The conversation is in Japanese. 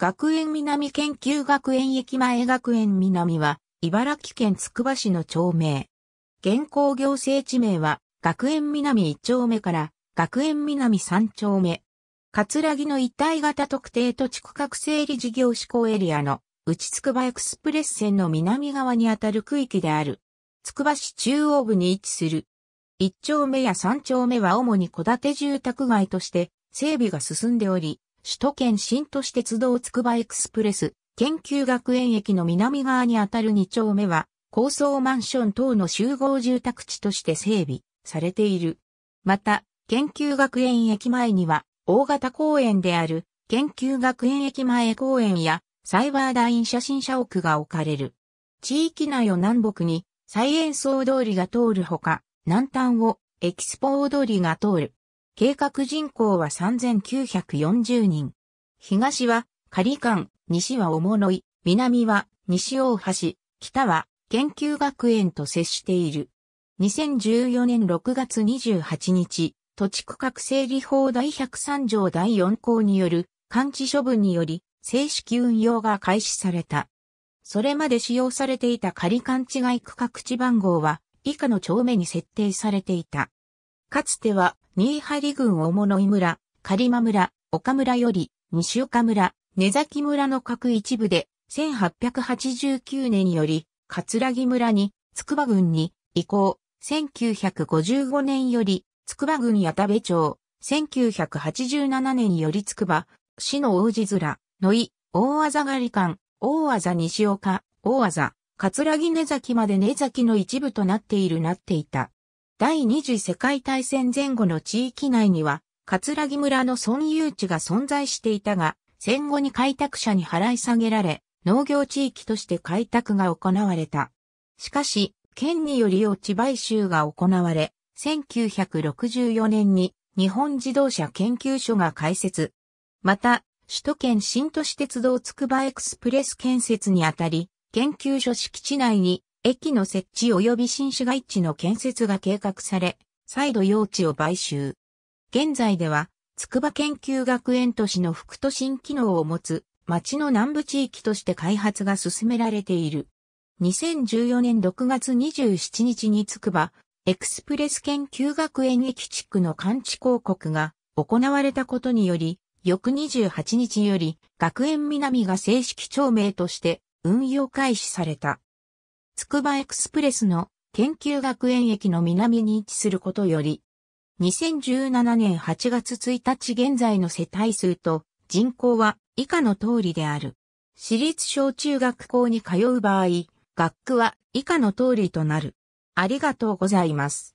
学園南研究学園駅前学園南は、茨城県つくば市の町名。現行行政地名は、学園南1丁目から、学園南3丁目。葛城の一体型特定土地区画整理事業施行エリアの、内つくばエクスプレス線の南側にあたる区域である。つくば市中央部に位置する。1丁目や3丁目は主に戸建て住宅街として、整備が進んでおり、首都圏新都市鉄道つくばエクスプレス、研究学園駅の南側にあたる2丁目は、高層マンション等の集合住宅地として整備されている。また、研究学園駅前には、大型公園である研究学園駅前公園やサイバーダイン写真社屋が置かれる。地域内を南北に、再演奏通りが通るほか、南端をエキスポ大通りが通る。計画人口は3940人。東は仮管、西はおもろい、南は西大橋、北は研究学園と接している。2014年6月28日、土地区画整理法第103条第4項による管置処分により正式運用が開始された。それまで使用されていた仮勘違い区画地番号は以下の丁目に設定されていた。かつては、新張郡大物井村、狩間村、岡村より、西岡村、根崎村の各一部で、1889年より、葛城村に、筑波郡に、移行、1955年より、筑波郡矢田部町、1987年より筑波、市の王子面、野井、大技狩り館、大技西岡、大技、葛城根崎まで根崎の一部となっているなっていた。第二次世界大戦前後の地域内には、葛城村の村有地が存在していたが、戦後に開拓者に払い下げられ、農業地域として開拓が行われた。しかし、県により落ち買収が行われ、1964年に日本自動車研究所が開設。また、首都圏新都市鉄道つくばエクスプレス建設にあたり、研究所敷地内に駅の設置及び新市街地の建設が計画され、再度用地を買収。現在では、筑波研究学園都市の副都心機能を持つ町の南部地域として開発が進められている。2014年6月27日に筑波エクスプレス研究学園駅地区の完治広告が行われたことにより、翌28日より学園南が正式町名として運用開始された。つくばエクスプレスの研究学園駅の南に位置することより、2017年8月1日現在の世帯数と人口は以下の通りである。私立小中学校に通う場合、学区は以下の通りとなる。ありがとうございます。